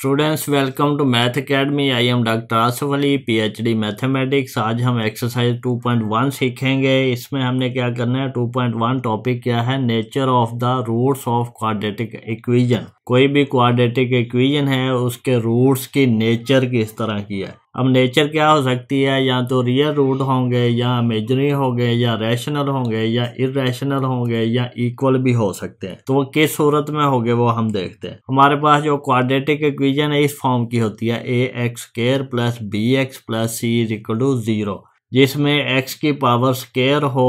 students welcome to math academy I am doctor Asaf Ali PhD mathematics आज हम exercise 2.1 सीखेंगे इसमें हमने क्या करना है 2.1 टॉपिक क्या है nature of the roots of quadratic equation कोई भी क्वाड्रेटिक इक्वेशन है उसके रूट्स की नेचर किस तरह की है अब नेचर क्या हो सकती है या तो रियल रूट होंगे या इमेजनरी होंगे या रैशनल होंगे या इरेशनल होंगे या इक्वल भी हो सकते हैं तो वो किस सूरत में हो वो हम देखते हैं हमारे पास जो क्वाड्रेटिक इक्वेशन है इस फॉर्म की होती है A X square plus B x plus C is equal to zero जिसमें x की पावर स्केयर हो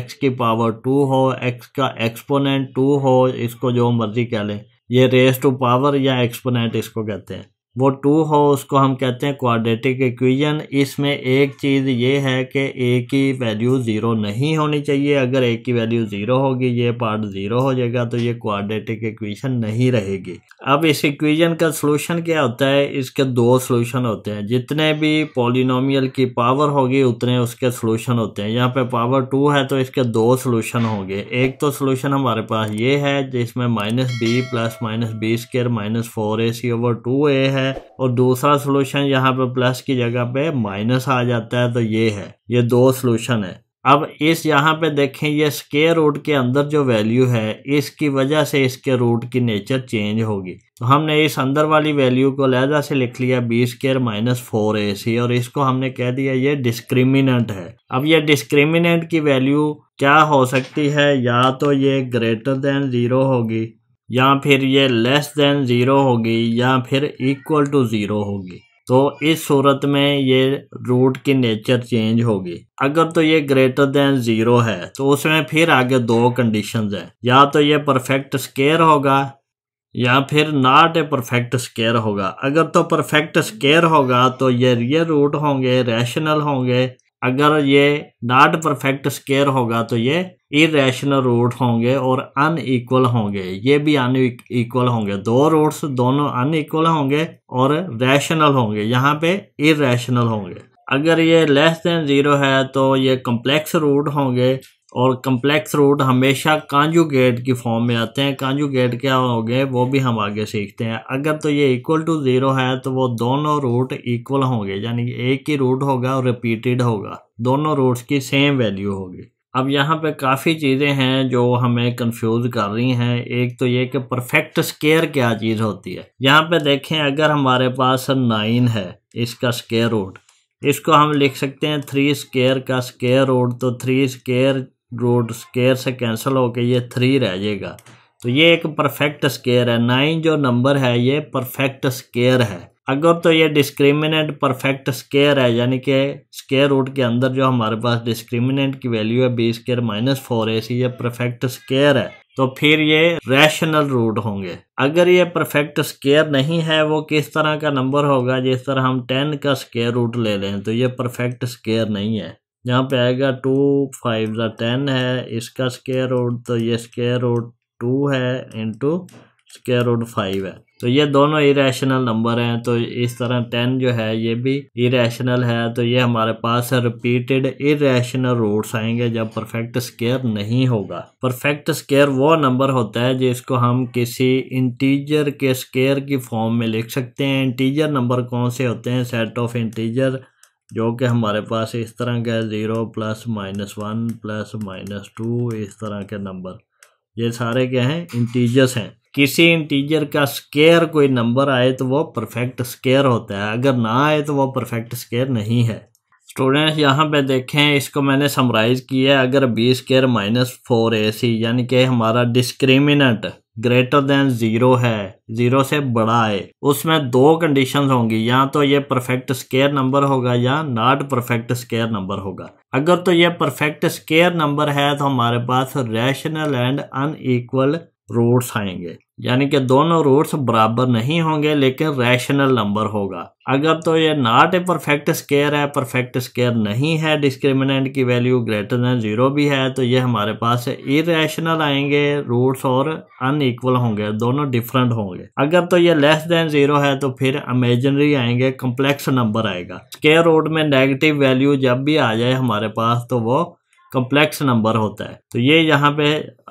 x की पावर टू हो x का एक्सपोनेंट टू हो इसको जो मर्जी कह लें ये रेस टू पावर या एक्सपोनेंट इसको कहते हैं वो टू हो उसको हम कहते हैं क्वाड्रेटिक इक्वेशन इसमें एक चीज़ ये है कि ए की वैल्यू ज़ीरो नहीं होनी चाहिए अगर ए की वैल्यू ज़ीरो होगी ये पार्ट ज़ीरो हो जाएगा तो ये क्वाड्रेटिक इक्वेशन नहीं रहेगी अब इस इक्वेशन का सोल्यूशन क्या होता है इसके दो सोल्यूशन होते हैं जितने भी पोलिनोमियल की पावर होगी उतने उसके सोल्यूशन होते हैं यहाँ पर पावर टू है तो इसके दो सोल्यूशन होंगे एक तो सोल्यूशन हमारे पास ये है जिसमें minus B plus minus B square minus four A C over two A है है और दूसरा सोल्यूशन यहाँ पे प्लस की जगह पे माइनस आ जाता है तो ये है ये दो सोल्यूशन है अब इस यहाँ पे देखें ये स्केयर रूट के अंदर जो वैल्यू है इसकी वजह से इसके रूट की नेचर चेंज होगी तो हमने इस अंदर वाली वैल्यू को लहजा से लिख लिया बी स्केयर माइनस फोर ए सी और इसको हमने कह दिया ये डिस्क्रिमिनेंट है अब ये डिस्क्रिमिनेंट की वैल्यू क्या हो सकती है या तो ये ग्रेटर देन ज़ीरो होगी या फिर ये लेस देन ज़ीरो होगी या फिर इक्वल टू ज़ीरो होगी तो इस सूरत में ये रूट की नेचर चेंज होगी अगर तो ये ग्रेटर देन ज़ीरो है तो उसमें फिर आगे दो कंडीशन हैं या तो ये परफेक्ट स्केयर होगा या फिर नॉट ए परफेक्ट स्केयर होगा अगर तो परफेक्ट स्केयर होगा तो ये रियल रूट होंगे रैशनल होंगे अगर ये नॉट परफेक्ट स्केयर होगा तो ये इरेशनल रूट होंगे और अनइक्वल होंगे ये भी अनइक्वल होंगे दो रूट्स दोनों अनइक्वल होंगे और रैशनल होंगे यहाँ पे इरेशनल होंगे अगर ये लेस देन ज़ीरो है तो ये कम्प्लेक्स रूट होंगे और कम्प्लेक्स रूट हमेशा कांजुगेट की फॉर्म में आते हैं कांजुगेट क्या हो गए वो भी हम आगे सीखते हैं अगर तो ये इक्वल टू ज़ीरो है तो वो दोनों रूट इक्वल होंगे यानी कि एक ही रूट होगा और रिपीटेड होगा दोनों रूट्स की सेम वैल्यू होगी अब यहाँ पे काफ़ी चीज़ें हैं जो हमें कंफ्यूज कर रही हैं एक तो ये कि परफेक्ट स्केयर क्या चीज़ होती है यहाँ पे देखें अगर हमारे पास नाइन है इसका स्केयर रूट इसको हम लिख सकते हैं थ्री स्केयर का स्केयर रूट तो थ्री स्केयर रूट स्केयर से कैंसिल होके ये थ्री रह जाएगा तो ये एक परफेक्ट स्केयर है नाइन जो नंबर है ये परफेक्ट स्केयर है अगर तो ये डिस्क्रिमिनेंट परफेक्ट स्केयर है यानी कि स्केयर रूट के अंदर जो हमारे पास डिस्क्रिमिनेंट की वैल्यू है बी स्केयर माइनस फोर ए सी ये परफेक्ट स्केयर है तो फिर ये रैशनल रूट होंगे अगर ये परफेक्ट स्केयर नहीं है वो किस तरह का नंबर होगा जिस तरह हम टेन का स्केयर रूट ले लें तो ये परफेक्ट स्केयर नहीं है यहाँ पे आएगा टू फाइव ज़ा टेन है इसका स्केयर रोड तो ये स्केयर रोड टू है इंटू स्केयर रोड फाइव है तो ये दोनों इरेशनल नंबर हैं तो इस तरह टेन जो है ये भी इरेशनल है तो ये हमारे पास रिपीटेड इरेशनल रोड्स आएंगे जब परफेक्ट स्केयर नहीं होगा परफेक्ट स्केयर वो नंबर होता है जिसको हम किसी इंटीजर के स्केयर की फॉर्म में लिख सकते हैं इंटीजर नंबर कौन से होते हैं सेट ऑफ इंटीजर जो कि हमारे पास इस तरह के zero plus minus one plus minus two इस तरह के नंबर ये सारे क्या हैं इंटीजर्स हैं किसी इंटीजर का स्केयर कोई नंबर आए तो वो परफेक्ट स्केयर होता है अगर ना आए तो वो परफेक्ट स्केयर नहीं है स्टूडेंट्स यहाँ पे देखें इसको मैंने समराइज़ किया है अगर बी स्केयर माइनस फोर ए सी यानी कि हमारा डिस्क्रिमिनेंट ग्रेटर देन जीरो है जीरो से बड़ा है उसमें दो कंडीशंस होंगी या तो ये परफेक्ट स्केयर नंबर होगा या नॉट परफेक्ट स्केयर नंबर होगा अगर तो ये परफेक्ट स्केयर नंबर है तो हमारे पास रैशनल एंड अनइक्वल रूट्स आएंगे यानी कि दोनों रूट्स बराबर नहीं होंगे लेकिन रैशनल नंबर होगा अगर तो ये नॉट ए परफेक्ट स्केयर है परफेक्ट स्केयर नहीं है डिस्क्रिमिनेंट की वैल्यू ग्रेटर देन ज़ीरो भी है तो ये हमारे पास इरेशनल आएंगे रूट्स और अनइक्वल होंगे दोनों डिफरेंट होंगे अगर तो ये लेस देन ज़ीरो है तो फिर अमेजनरी आएंगे कम्प्लेक्स नंबर आएगा स्केयर रूट में नेगेटिव वैल्यू जब भी आ जाए हमारे पास तो वो कम्प्लेक्स नंबर होता है तो ये यहाँ पे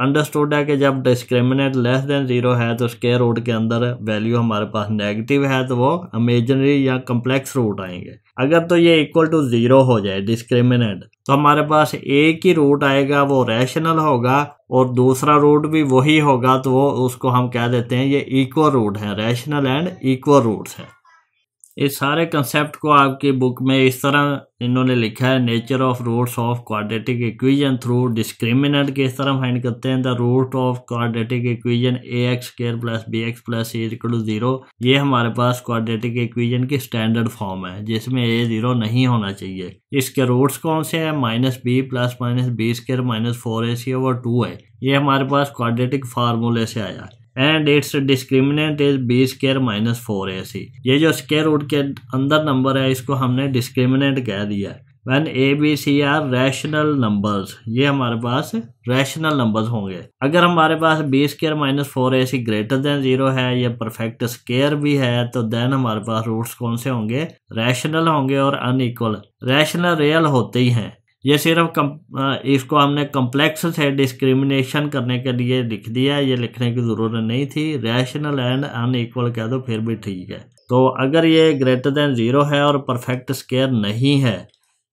अंडरस्टूड है कि जब डिस्क्रिमिनेट लेस देन जीरो है तो स्केयर रूट के अंदर वैल्यू हमारे पास नेगेटिव है तो वो अमेजनरी या कम्प्लेक्स रूट आएंगे अगर तो ये इक्वल टू जीरो हो जाए डिस्क्रिमिनेट तो हमारे पास एक ही रूट आएगा वो रैशनल होगा और दूसरा रूट भी वही होगा तो वो उसको हम कह देते हैं ये इक्वल रूट है रैशनल एंड इक्वल रूट्स है ये सारे कंसेप्ट को आपकी बुक में इस तरह इन्होंने लिखा है nature of roots of quadratic equation through discriminant इस तरह फाइंड करते हैं the root of quadratic equation A X square plus B x plus A equal zero ये हमारे पास क्वाड्रेटिक इक्वेशन की स्टैंडर्ड फॉर्म है जिसमें ए जीरो नहीं होना चाहिए इसके रूट्स कौन से हैं minus B plus minus B square minus four ए सी ओवर टू है ये हमारे पास क्वाड्रेटिक फार्मूले से आया है and it's discriminant is B square minus four A C ये जो स्केयर रूट के अंदर नंबर है इसको हमने डिस्क्रिमिनेंट कह दिया है when A B C are rational numbers ये हमारे पास रैशनल नंबर्स होंगे अगर हमारे पास बी स्केयर माइनस फोर ए सी ग्रेटर देन जीरो है या परफेक्ट स्केयर भी है तो देन हमारे पास रूट्स कौन से होंगे रैशनल होंगे और अनइक्वल रैशनल रियल होते ही हैं ये सिर्फ कम, इसको हमने कम्प्लेक्स से डिस्क्रिमिनेशन करने के लिए लिख दिया ये लिखने की ज़रूरत नहीं थी रैशनल एंड अनइक्वल कह दो फिर भी ठीक है तो अगर ये ग्रेटर देन ज़ीरो है और परफेक्ट स्केयर नहीं है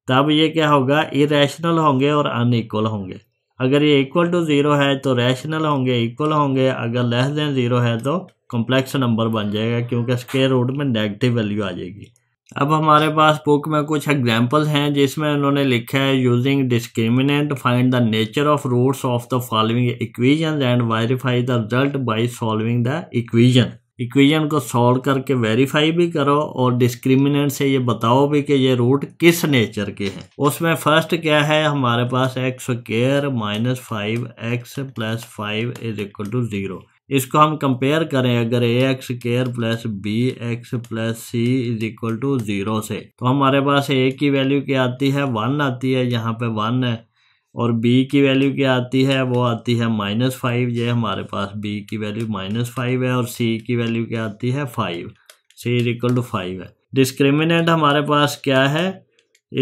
तब ये क्या होगा इरेशनल होंगे और अनइक्वल होंगे अगर ये इक्वल टू ज़ीरो है तो रैशनल होंगे इक्वल होंगे अगर लेस देन ज़ीरो है तो कॉम्प्लेक्स नंबर बन जाएगा क्योंकि स्केयर रूट में नेगेटिव वैल्यू आ जाएगी अब हमारे पास बुक में कुछ एग्जाम्पल्स हैं जिसमें उन्होंने लिखा है using discriminant find the nature of roots of the following equation and verify the result by solving the equation equation को सॉल्व करके वेरीफाई भी करो और डिस्क्रिमिनेंट से ये बताओ भी कि ये रूट किस नेचर के हैं उसमें फर्स्ट क्या है हमारे पास X square minus five X plus five is equal to zero इसको हम कंपेयर करें अगर A X square plus B x plus C is equal to zero से तो हमारे पास ए की वैल्यू क्या आती है वन आती है यहाँ पे वन है और बी की वैल्यू क्या आती है वो आती है माइनस फाइव ये हमारे पास बी की वैल्यू माइनस फाइव है और सी की वैल्यू क्या आती है five C is equal to five है डिस्क्रिमिनेंट हमारे पास क्या है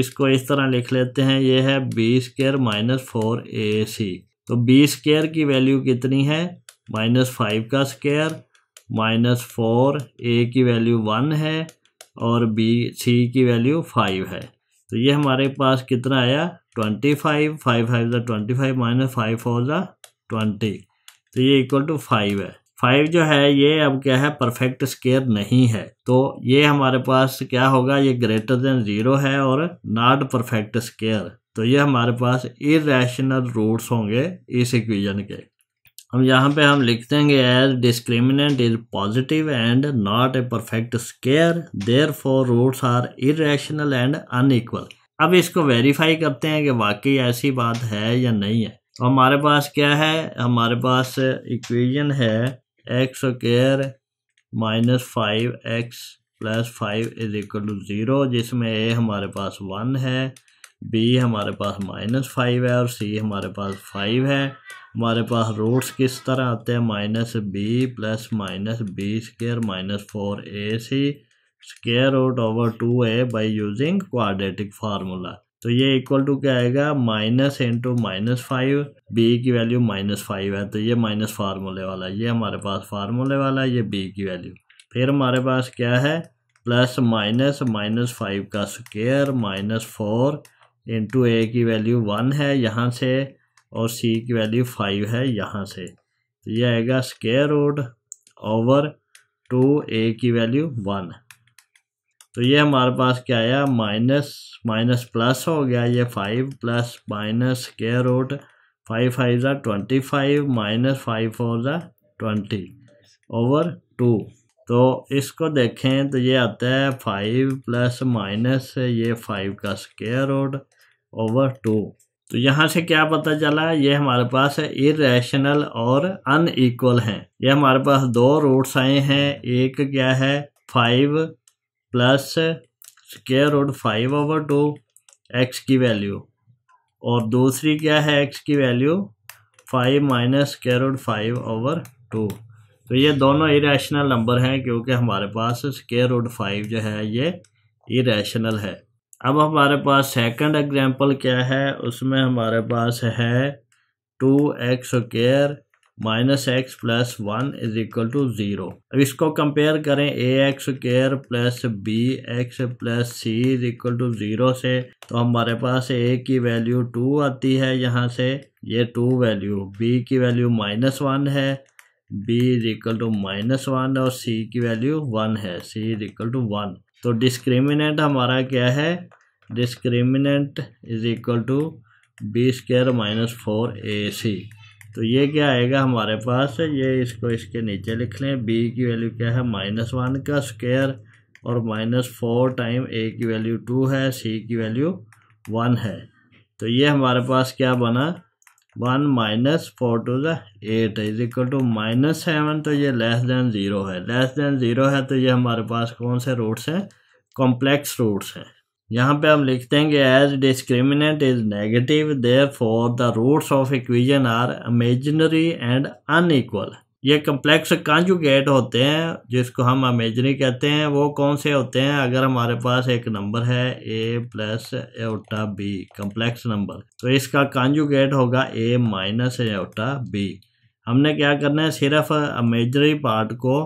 इसको इस तरह लिख लेते हैं ये है बी स्केयर माइनस फोर ए सी तो बी स्केयर की वैल्यू कितनी है माइनस फाइव का स्केयर माइनस फोर ए की वैल्यू वन है और बी सी की वैल्यू फाइव है तो ये हमारे पास कितना आया ट्वेंटी फाइव फाइव फाइव द twenty five minus five four द ट्वेंटी तो ये इक्वल टू फाइव है फाइव जो है ये अब क्या है परफेक्ट स्केयर नहीं है तो ये हमारे पास क्या होगा ये ग्रेटर देन ज़ीरो है और नॉट परफेक्ट स्केयर तो ये हमारे पास इरेशनल रूट्स होंगे इस इक्वेशन के अब यहाँ पे हम लिख देंगे as discriminant is positive and not a perfect square therefore roots are irrational and unequal अब इसको वेरीफाई करते हैं कि वाकई ऐसी बात है या नहीं है तो हमारे पास क्या है हमारे पास इक्वेशन है X square minus five X plus five is equal to zero जिसमें ए हमारे पास वन है बी हमारे पास माइनस फाइव है और सी हमारे पास फाइव है हमारे पास रूट्स किस तरह आते हैं minus B plus minus B square minus four A C square root over two A by using quadratic formula तो ये इक्वल टू क्या आएगा minus into minus five B की वैल्यू माइनस फाइव है तो ये माइनस फार्मूले वाला ये हमारे पास फार्मूले वाला ये बी की वैल्यू फिर हमारे पास क्या है प्लस माइनस माइनस फाइव का स्केयर माइनस फोर इंटू ए की वैल्यू वन है यहाँ से और सी की वैल्यू फाइव है यहाँ से तो ये आएगा square root over two A की वैल्यू वन तो ये हमारे पास क्या आया माइनस माइनस प्लस हो गया ये five plus minus square root five five ज़ा twenty five minus five four ज़ा ट्वेंटी ओवर टू तो इसको देखें तो ये आता है फाइव प्लस माइनस ये फाइव का स्केयर रोड ओवर टू तो यहाँ से क्या पता चला ये हमारे पास इेशनल और अनइक्वल हैं ये हमारे पास दो रूट्स आए हैं एक क्या है five plus square root five over two X की वैल्यू और दूसरी क्या है एक्स की value five minus square root five over two तो ये दोनों इरेशनल नंबर हैं क्योंकि हमारे पास स्केयर रूट फाइव जो है ये इरेशनल है अब हमारे पास सेकंड एग्जांपल क्या है उसमें हमारे पास है two X square minus X plus one is equal to zero अब इसको कंपेयर करें ए x square plus B x plus C is equal to zero से तो हमारे पास ए की वैल्यू टू आती है यहाँ से ये टू वैल्यू बी की वैल्यू माइनस वन है B is equal to minus one और सी की वैल्यू वन है C is equal to one तो डिस्क्रिमिनेंट हमारा क्या है discriminant is equal to B square minus four A C तो ये क्या आएगा हमारे पास ये इसको इसके नीचे लिख लें बी की वैल्यू क्या है माइनस वन का स्क्वेयर और माइनस फोर टाइम ए की वैल्यू टू है सी की वैल्यू वन है तो ये हमारे पास क्या बना one minus four two the eight is equal to minus seven तो ये लेस देन ज़ीरो है लेस देन ज़ीरो है तो ये हमारे पास कौन से रूट्स हैं कॉम्प्लेक्स रूट्स हैं यहाँ पे हम लिखते हैं कि as discriminant is negative therefore the roots of equation are imaginary and unequal ये कम्प्लेक्स गेट होते हैं जिसको हम अमेजनी कहते हैं वो कौन से होते हैं अगर हमारे पास एक नंबर है A plus iota B complex number तो इसका गेट होगा ए माइनस एटा बी हमने क्या करना है सिर्फ अमेजनरी पार्ट को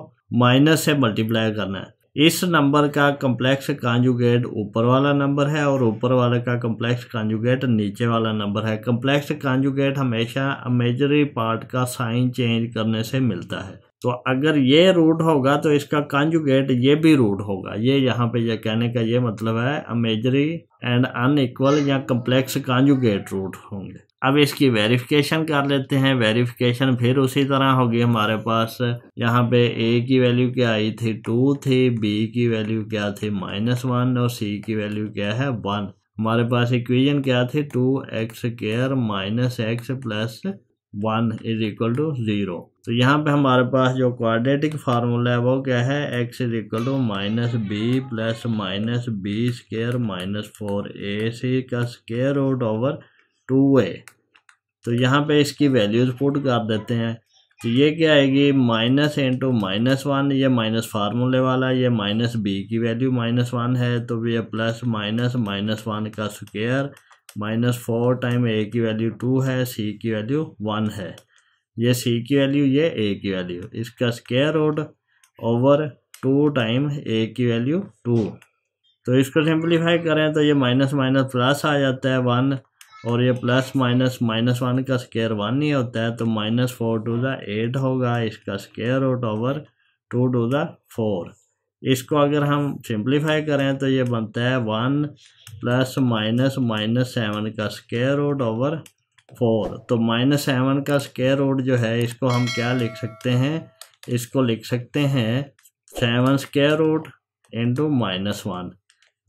माइनस से मल्टीप्लाई करना है इस नंबर का कम्प्लेक्स कांजुगेट ऊपर वाला नंबर है और ऊपर वाले का कम्प्लेक्स कांजुगेट नीचे वाला नंबर है कम्प्लेक्स कांजुगेट हमेशा मेजरी पार्ट का साइन चेंज करने से मिलता है तो अगर ये रूट होगा तो इसका कांजुगेट ये भी रूट होगा ये यहाँ पे ये कहने का ये मतलब है अमेजरी एंड अनइक्वल या कम्प्लेक्स कांजुगेट रूट होंगे अब इसकी वेरिफिकेशन कर लेते हैं वेरिफिकेशन फिर उसी तरह होगी हमारे पास यहाँ पे ए की वैल्यू क्या आई थी टू थी बी की वैल्यू क्या थी माइनस वन और सी की वैल्यू क्या है वन हमारे पास इक्वेशन क्या थी two X square minus X plus one is equal to zero तो यहाँ पे हमारे पास जो क्वाड्रेटिक फार्मूला है वो क्या है X is equal to minus B plus minus B square minus four ए सी का square root over two A तो यहाँ पे इसकी वैल्यूज़ पुट कर देते हैं तो ये क्या आएगी माइनस इंटू माइनस वन ये माइनस फार्मूले वाला ये माइनस बी की वैल्यू माइनस वन है तो ये प्लस माइनस माइनस वन का स्क्वेयर माइनस फोर टाइम ए की वैल्यू टू है सी की वैल्यू वन है ये सी की वैल्यू ये ए की वैल्यू इसका square root over two time ए की वैल्यू टू तो इसको सिंप्लीफाई करें तो ये माइनस माइनस प्लस आ जाता है वन और ये प्लस माइनस माइनस वन का स्केयर वन ही होता है तो minus four two the eight होगा इसका square root over two two the four इसको अगर हम सिंप्लीफाई करें तो ये बनता है one plus minus minus seven का स्केयर रूट ओवर फोर तो माइनस सेवन का स्केयर रूट जो है इसको हम क्या लिख सकते हैं इसको लिख सकते हैं seven square root into minus one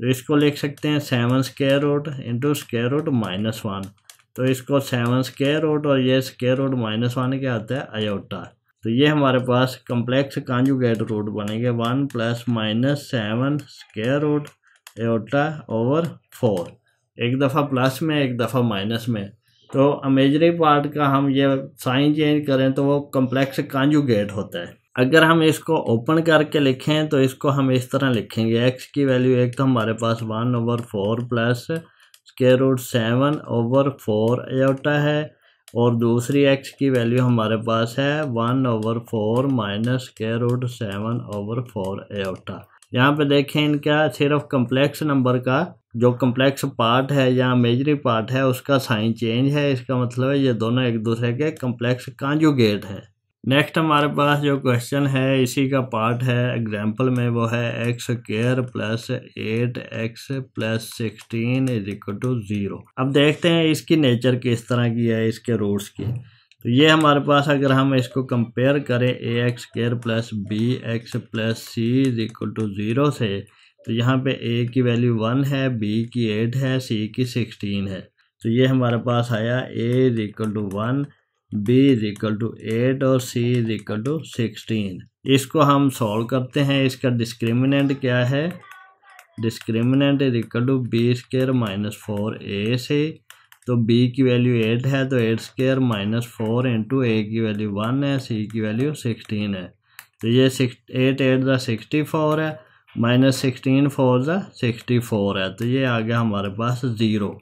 तो इसको लिख सकते हैं seven square root into square root minus one तो इसको सेवन स्केयर रोड और ये स्केयर रोड माइनस वन क्या आता है अयोटा तो ये हमारे पास कम्प्लेक्स कांजुगेट रूट बनेंगे one plus minus seven square root iota over four एक दफ़ा प्लस में एक दफ़ा माइनस में तो अमेजरी पार्ट का हम ये साइन चेंज करें तो वो कम्प्लेक्स कांजुगेट होता है अगर हम इसको ओपन करके लिखें तो इसको हम इस तरह लिखेंगे एक्स की वैल्यू एक तो हमारे पास one over four plus square root seven over four iota है और दूसरी एक्स की वैल्यू हमारे पास है one over four minus square root seven over four iota यहाँ पे देखें इनका सिर्फ कम्प्लेक्स नंबर का जो कम्प्लेक्स पार्ट है या मेजरी पार्ट है उसका साइन चेंज है इसका मतलब है ये दोनों एक दूसरे के कम्प्लेक्स कांजुगेट है नेक्स्ट हमारे पास जो क्वेश्चन है इसी का पार्ट है एग्जाम्पल में वो है x square plus eight x plus sixteen is equal to zero अब देखते हैं इसकी नेचर किस तरह की है इसके रूट्स की तो ये हमारे पास अगर हम इसको कंपेयर करें ए x square plus B x plus C is equal to zero से तो यहाँ पे ए की वैल्यू वन है बी की एट है सी की सिक्सटीन है तो ये हमारे पास आया a is equal to one b is equal to eight और सी इज इक्वल टू सिक्सटीन इसको हम सॉल्व करते हैं इसका डिस्क्रिमिनेंट क्या है discriminant is equal to b square minus four a से तो b की वैल्यू एट है तो eight square minus four into ए की वैल्यू वन है c की वैल्यू सिक्सटीन है तो ये एट एट ज़ा सिक्सटी फोर है माइनस सिक्सटीन फोर ज़ा सिक्सटी फोर है तो ये आ गया हमारे पास ज़ीरो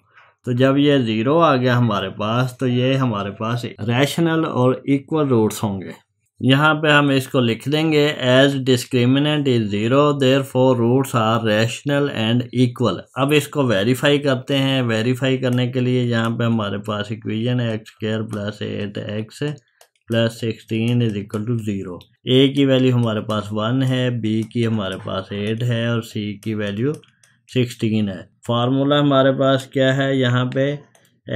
तो जब ये ज़ीरो आ गया हमारे पास तो ये हमारे पास रैशनल और इक्वल रूट्स होंगे यहाँ पे हम इसको लिख देंगे as discriminant is zero therefore roots are rational and equal अब इसको वेरीफाई करते हैं वेरीफाई करने के लिए यहाँ पे हमारे पास इक्वेशन है x square plus eight x plus sixteen is equal to zero a की वैल्यू हमारे पास वन है बी की हमारे पास एट है और सी की वैल्यू सिक्सटीन है फार्मूला हमारे पास क्या है यहाँ पे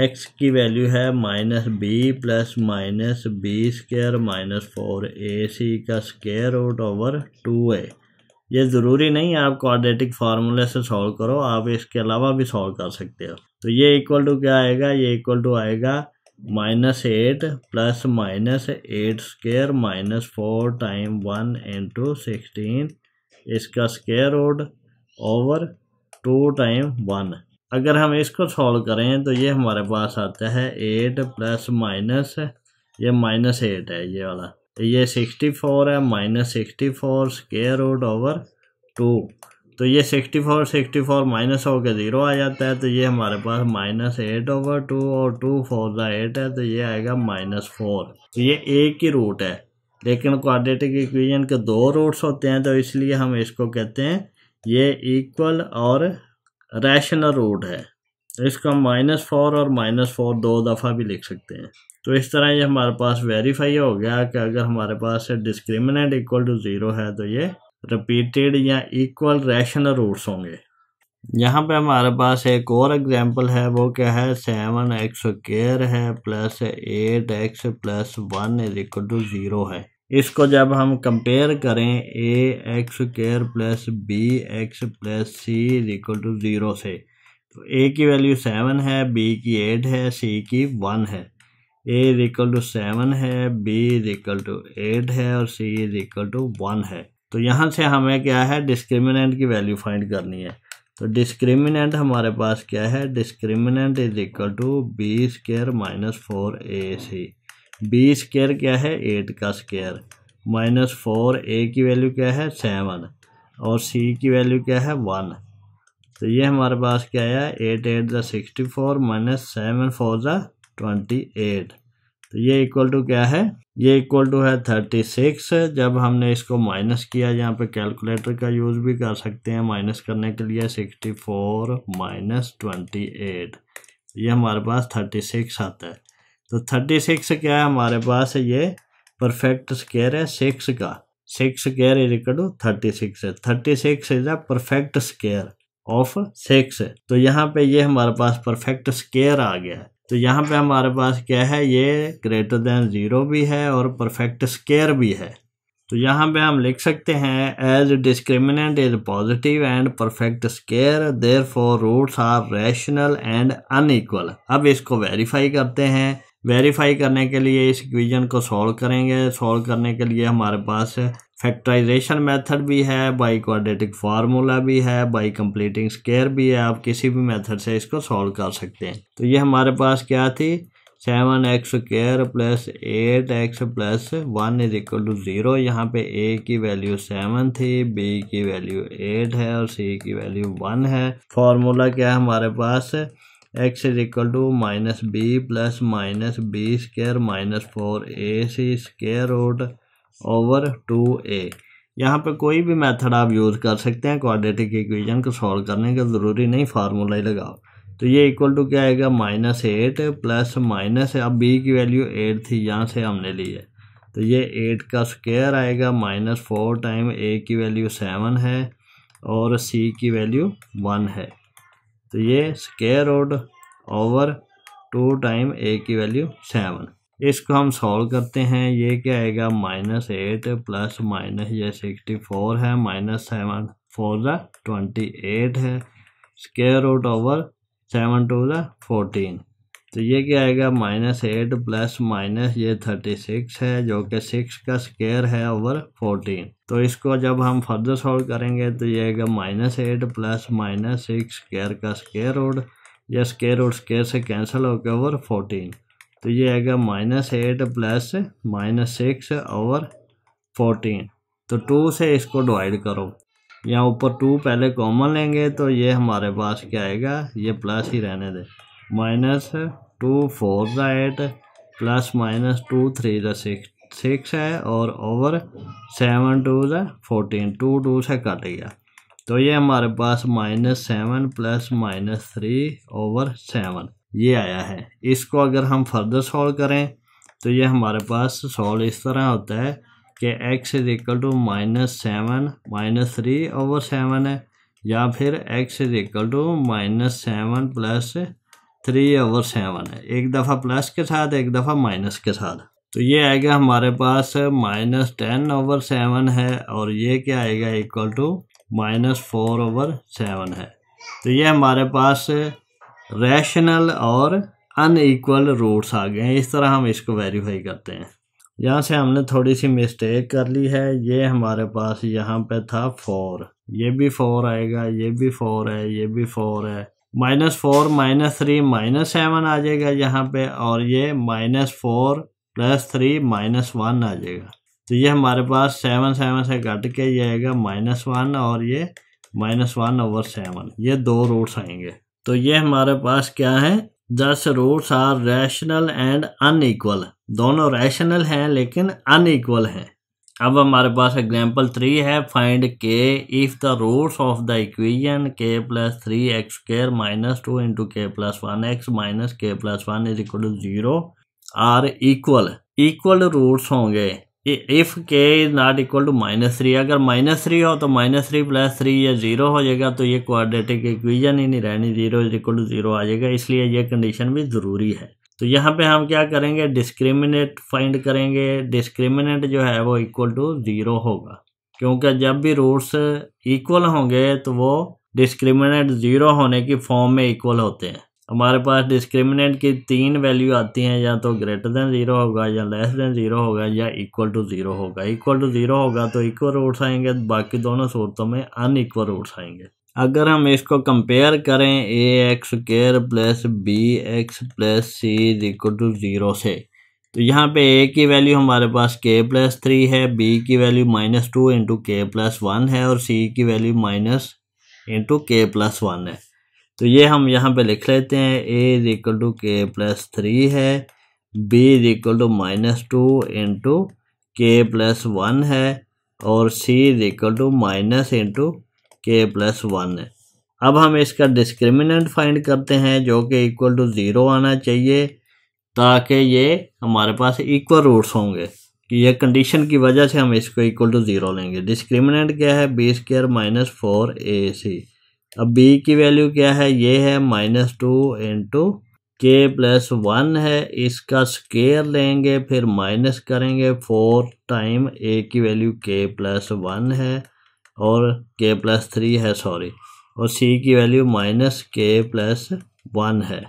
एक्स की वैल्यू है minus B plus minus B square minus four ए सी का square root over two a ये ज़रूरी नहीं आप क्वाड्रेटिक फार्मूले से सॉल्व करो आप इसके अलावा भी सॉल्व कर सकते हो तो ये इक्वल टू क्या आएगा ये इक्वल टू आएगा minus eight plus minus eight square minus four time one into sixteen इसका square root over two time one अगर हम इसको सॉल्व करें तो ये हमारे पास आता है एट प्लस माइनस ये माइनस एट है ये वाला तो ये सिक्सटी फोर है minus sixty four square root over two तो ये sixty four sixty four minus होकर ज़ीरो आ जाता है तो ये हमारे पास माइनस एट ओवर टू और टू फोर द एट है तो ये आएगा माइनस फोर तो ये एक ही रूट है लेकिन क्वाड्रेटिक इक्वेशन के दो रूट्स होते हैं तो इसलिए हम इसको कहते हैं ये इक्वल और रैशनल रूट है इसको हम माइनस फोर और माइनस फोर दो दफ़ा भी लिख सकते हैं तो इस तरह ये हमारे पास वेरीफाई हो गया कि अगर हमारे पास डिस्क्रिमिनेंट इक्वल टू ज़ीरो है तो ये रिपीटेड या इक्वल रैशनल रूट्स होंगे यहाँ पे हमारे पास एक और एग्जांपल है वो क्या है सेवन एक्स केयर है plus eight x plus one is equal to zero है इसको जब हम कंपेयर करें ए x square plus B x plus C is equal to zero से तो ए की वैल्यू सेवन है बी की एट है सी की वन है A is equal to seven है B is equal to eight है और सी इज इक्वल टू वन है तो यहाँ से हमें क्या है डिस्क्रिमिनेंट की वैल्यू फाइंड करनी है तो डिस्क्रिमिनेंट हमारे पास क्या है discriminant is equal to B square minus four A c b square क्या है एट का स्केयर माइनस फोर ए की वैल्यू क्या है सेवन और सी की वैल्यू क्या है वन तो ये हमारे पास क्या आया एट एट ज़ा sixty four minus seven four ज ट्वेंटी एट तो ये इक्वल टू क्या है ये इक्वल टू है थर्टी सिक्स जब हमने इसको माइनस किया यहाँ पे कैलकुलेटर का यूज़ भी कर सकते हैं माइनस करने के लिए sixty four minus twenty eight ये हमारे पास थर्टी सिक्स आता है तो थर्टी सिक्स क्या है हमारे पास है ये परफेक्ट स्केयर है सिक्स का six square is equal to thirty six है thirty six is a perfect square of six तो यहाँ पे ये हमारे पास परफेक्ट स्केयर आ गया है तो यहाँ पे हमारे पास क्या है ये ग्रेटर देन ज़ीरो भी है और परफेक्ट स्केयर भी है तो यहाँ पे हम लिख सकते हैं as discriminant is positive and perfect square therefore roots are rational and unequal अब इसको वेरीफाई करते हैं वेरीफाई करने के लिए इस इक्वेशन को सॉल्व करेंगे सॉल्व करने के लिए हमारे पास फैक्टराइजेशन मेथड भी है बाई क्वाड्रेटिक फार्मूला भी है बाई कंप्लीटिंग स्केयर भी है आप किसी भी मेथड से इसको सॉल्व कर सकते हैं तो ये हमारे पास क्या थी seven x square plus eight x plus one is equal to zero यहाँ पे ए की वैल्यू सेवन थी बी की वैल्यू एट है और सी की वैल्यू वन है फॉर्मूला क्या है हमारे पास x is equal to minus B plus minus B square minus four A C square root over two a यहाँ पर कोई भी मेथड आप यूज़ कर सकते हैं क्वाड्रेटिक इक्वेशन को सॉल्व करने का ज़रूरी नहीं फार्मूला ही लगाओ तो ये इक्वल टू क्या आएगा माइनस एट प्लस माइनस अब बी की वैल्यू एट थी यहाँ से हमने ली है तो ये एट का स्क्वायर आएगा माइनस फोर टाइम ए की वैल्यू सेवन है और सी की वैल्यू वन है तो ये square root over two time ए की वैल्यू सेवन इसको हम सॉल्व करते हैं ये क्या आएगा माइनस एट प्लस माइनस ये सिक्सटी फोर है माइनस सेवन फोर ज़ा ट्वेंटी एट है square root over seven two ज़ा फोर्टीन तो ये क्या आएगा माइनस एट प्लस माइनस ये थर्टी सिक्स है जो कि सिक्स का स्केयर है ओवर फोर्टीन तो इसको जब हम फर्दर सॉल्व करेंगे तो ये आएगा minus eight plus minus six square का स्केयर रूट या स्केयर रूट स्केयर से कैंसिल होकर ओवर फोर्टीन तो ये आएगा minus eight plus minus six over fourteen तो टू से इसको डिवाइड करो यहाँ ऊपर टू पहले कॉमन लेंगे तो ये हमारे पास क्या आएगा ये प्लस ही रहने दे minus two four the eight plus minus two three the six six है और over seven two the fourteen two two से कट गया तो ये हमारे पास minus seven plus minus three over seven ये आया है इसको अगर हम फर्दर सॉल्व करें तो ये हमारे पास सॉल्व इस तरह होता है कि x is equal to minus seven minus three over seven है या फिर x is equal to minus seven plus three over seven है एक दफ़ा प्लस के साथ एक दफ़ा माइनस के साथ तो ये आएगा हमारे पास माइनस टेन ओवर सेवन है और ये क्या आएगा equal to minus four over seven है तो ये हमारे पास रैशनल और अनईक्वल रूट्स आ गए हैं इस तरह हम इसको वेरीफाई करते हैं यहाँ से हमने थोड़ी सी मिस्टेक कर ली है ये हमारे पास यहाँ पे था फोर ये भी फोर आएगा ये भी फोर है ये भी फोर है minus four minus three minus seven आ जाएगा यहाँ पे और ये minus four plus three minus one आ जाएगा तो ये हमारे पास सेवन सेवन से घट के ये आएगा माइनस वन और ये माइनस वन ओवर सेवन ये दो रूट्स आएंगे तो ये हमारे पास क्या है दस roots are rational and unequal दोनों रैशनल हैं लेकिन अनइक्वल हैं अब हमारे पास एग्जाम्पल थ्री है find k if the roots of the equation k plus three x square minus two into के प्लस वन एक्स माइनस के plus one is equal to zero are equal equal roots होंगे if k is not equal to minus three अगर minus three हो तो minus three plus three या zero हो जाएगा तो ये क्वाड्रेटिक इक्वेशन ही नहीं रहनी zero is equal to zero आ जाएगा इसलिए ये कंडीशन भी ज़रूरी है तो यहाँ पे हम क्या करेंगे डिस्क्रिमिनेट फाइंड करेंगे डिस्क्रिमिनेट जो है वो इक्वल टू ज़ीरो होगा क्योंकि जब भी रूट्स इक्वल होंगे तो वो डिस्क्रिमिनेट ज़ीरो होने की फॉर्म में इक्वल होते हैं हमारे पास डिस्क्रिमिनेंट की तीन वैल्यू आती हैं या तो ग्रेटर देन ज़ीरो होगा या लेस देन ज़ीरो होगा या इक्वल टू ज़ीरो होगा इक्वल टू ज़ीरो होगा तो इक्वल रूट्स आएंगे बाकी दोनों सूरतों में अनईक्वल रूट्स आएंगे अगर हम इसको कंपेयर करें ए x square plus B x plus C is equal to zero से तो यहाँ पे ए की वैल्यू हमारे पास के प्लस थ्री है बी की वैल्यू माइनस टू इंटू के प्लस वन है और सी की वैल्यू माइनस इंटू के प्लस वन है तो ये हम यहाँ पे लिख लेते हैं ए इज इक्वल टू के प्लस थ्री है B is equal to minus two into के प्लस वन है और सी is equal to minus into के प्लस वन है अब हम इसका डिस्क्रिमिनेंट फाइंड करते हैं जो कि इक्वल टू ज़ीरो आना चाहिए ताकि ये हमारे पास इक्वल रूट्स होंगे कि ये कंडीशन की वजह से हम इसको इक्वल टू ज़ीरो लेंगे डिस्क्रिमिनेंट क्या है बी स्केयर माइनस फोर ए सी अब बी की वैल्यू क्या है ये है माइनस टू इंटू के प्लस वन है इसका स्केयर लेंगे फिर माइनस करेंगे फोर टाइम ए की वैल्यू के प्लस वन है और के प्लस थ्री है सॉरी और सी की वैल्यू माइनस के प्लस वन है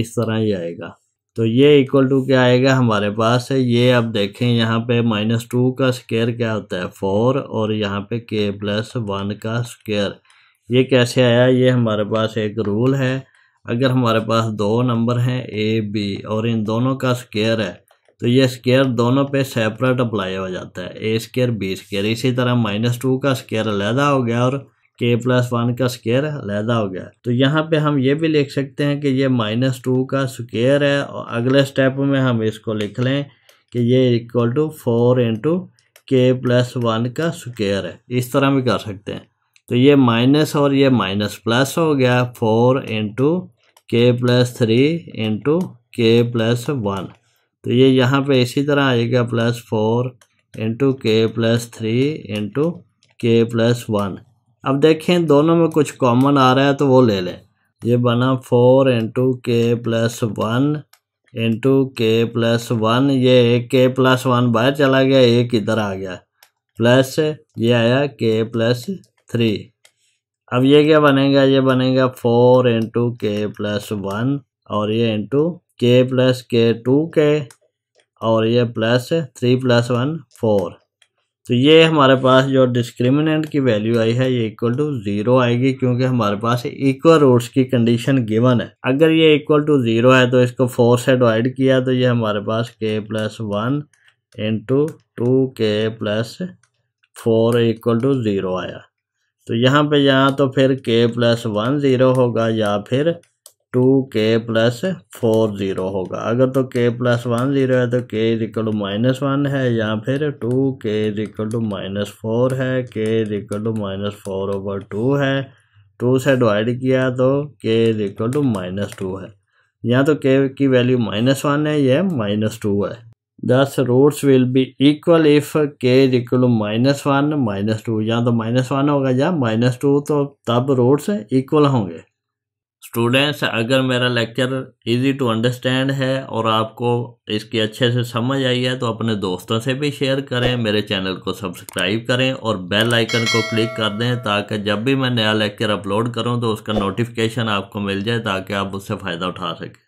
इस तरह ही आएगा तो ये इक्वल टू क्या आएगा हमारे पास है ये अब देखें यहाँ पे माइनस टू का स्केयर क्या होता है फोर और यहाँ पे के प्लस वन का स्केयर ये कैसे आया ये हमारे पास एक रूल है अगर हमारे पास दो नंबर हैं ए बी और इन दोनों का स्केयर है तो ये स्केयर दोनों पे सेपरेट अप्लाई हो जाता है ए स्केयर बी स्केयर इसी तरह माइनस टू का स्केयर अलहदा हो गया और के प्लस वन का स्केयर अलहदा हो गया तो यहाँ पे हम ये भी लिख सकते हैं कि ये माइनस टू का स्केयर है और अगले स्टेप में हम इसको लिख लें कि ये इक्वल टू फोर इंटू के प्लस वन का स्केयर है इस तरह भी कर सकते हैं तो ये माइनस और ये माइनस प्लस हो गया फोर इंटू के प्लस थ्री इंटू के प्लस वन तो ये यहाँ पे इसी तरह आएगा प्लस फोर इंटू के प्लस थ्री इंटू के प्लस वन अब देखें दोनों में कुछ कॉमन आ रहा है तो वो ले लें ये बना फोर इंटू के प्लस वन इंटू के प्लस वन ये एक के प्लस वन बाहर चला गया एक इधर आ गया प्लस ये आया के प्लस थ्री अब ये क्या बनेगा ये बनेगा फोर इंटू के प्लस वन और ये इंटू के प्लस के टू के और ये plus three plus one four तो ये हमारे पास जो डिस्क्रिमिनेंट की वैल्यू आई है ये इक्वल टू ज़ीरो आएगी क्योंकि हमारे पास इक्वल रूट्स की कंडीशन गिवन है अगर ये इक्वल टू ज़ीरो है तो इसको फोर से डिवाइड किया तो ये हमारे पास के प्लस वन इंटू टू के plus four equal to zero आया तो यहाँ पे यहाँ तो फिर के प्लस वन ज़ीरो होगा या फिर टू के प्लस फोर ज़ीरो होगा अगर तो के प्लस वन ज़ीरो है तो k is equal to minus one है या फिर two k is equal to minus four है k is equal to minus four over two है टू से डिवाइड किया तो k is equal to minus two है या तो के की वैल्यू माइनस वन है यह माइनस टू है दस roots will be equal if k is equal to minus one minus two या तो माइनस वन होगा या माइनस टू तो तब रूट्स इक्वल होंगे स्टूडेंट्स अगर मेरा लेक्चर इजी टू अंडरस्टैंड है और आपको इसकी अच्छे से समझ आई है तो अपने दोस्तों से भी शेयर करें मेरे चैनल को सब्सक्राइब करें और बेल आइकन को क्लिक कर दें ताकि जब भी मैं नया लेक्चर अपलोड करूं तो उसका नोटिफिकेशन आपको मिल जाए ताकि आप उससे फ़ायदा उठा सकें